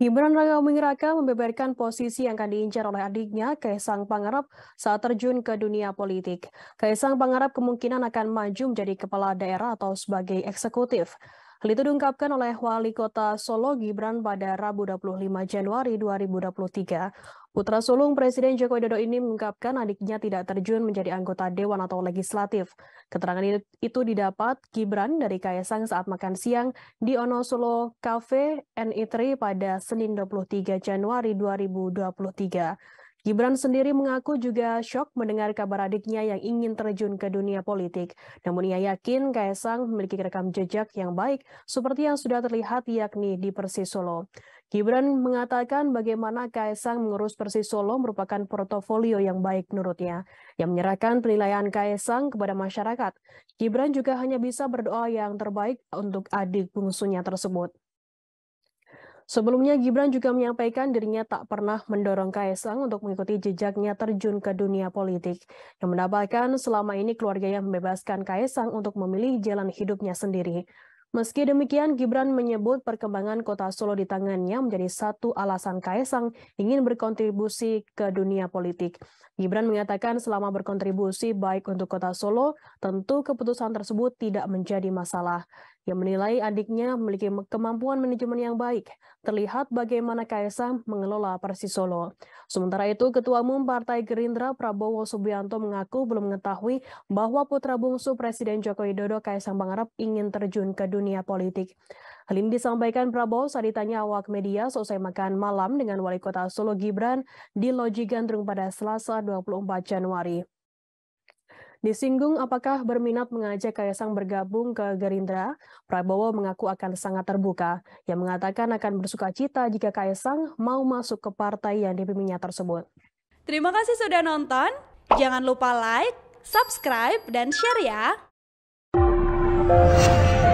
Gibran Raka Buming Raka membeberkan posisi yang akan diincar oleh adiknya, Kaisang Pangarap, saat terjun ke dunia politik. Kaisang Pangarap kemungkinan akan maju menjadi kepala daerah atau sebagai eksekutif. Hal itu diungkapkan oleh Wali Kota Solo Gibran pada Rabu 25 Januari 2023. Putra sulung Presiden Joko Widodo ini mengungkapkan adiknya tidak terjun menjadi anggota Dewan atau legislatif. Keterangan itu didapat Gibran dari Kaisang saat makan siang di Ono Solo Cafe NI3 pada Senin 23 Januari 2023. Gibran sendiri mengaku juga shock mendengar kabar adiknya yang ingin terjun ke dunia politik. Namun ia yakin Kaisang memiliki rekam jejak yang baik seperti yang sudah terlihat yakni di Persis Solo. Gibran mengatakan bagaimana Kaisang mengurus Persis Solo merupakan portofolio yang baik menurutnya, yang menyerahkan penilaian Kaisang kepada masyarakat. Gibran juga hanya bisa berdoa yang terbaik untuk adik bungsunya tersebut. Sebelumnya, Gibran juga menyampaikan dirinya tak pernah mendorong Kaisang untuk mengikuti jejaknya terjun ke dunia politik. Yang mendapatkan selama ini keluarga yang membebaskan Kaisang untuk memilih jalan hidupnya sendiri. Meski demikian, Gibran menyebut perkembangan kota Solo di tangannya menjadi satu alasan Kaisang ingin berkontribusi ke dunia politik. Gibran mengatakan selama berkontribusi baik untuk kota Solo, tentu keputusan tersebut tidak menjadi masalah yang menilai adiknya memiliki kemampuan manajemen yang baik. Terlihat bagaimana Kaisang mengelola Persis Solo. Sementara itu, Ketua Umum Partai Gerindra Prabowo Subianto mengaku belum mengetahui bahwa putra bungsu Presiden Joko Widodo Kaisang Pangarep ingin terjun ke dunia politik. Hal ini disampaikan Prabowo saat ditanya awak media selesai makan malam dengan Wali Kota Solo Gibran di Loji Gandrung pada Selasa 24 Januari. Disinggung apakah berminat mengajak Kaisang bergabung ke Gerindra, Prabowo mengaku akan sangat terbuka. Yang mengatakan akan bersuka cita jika Kaisang mau masuk ke partai yang dipimpinnya tersebut. Terima kasih sudah nonton. Jangan lupa like, subscribe, dan share ya.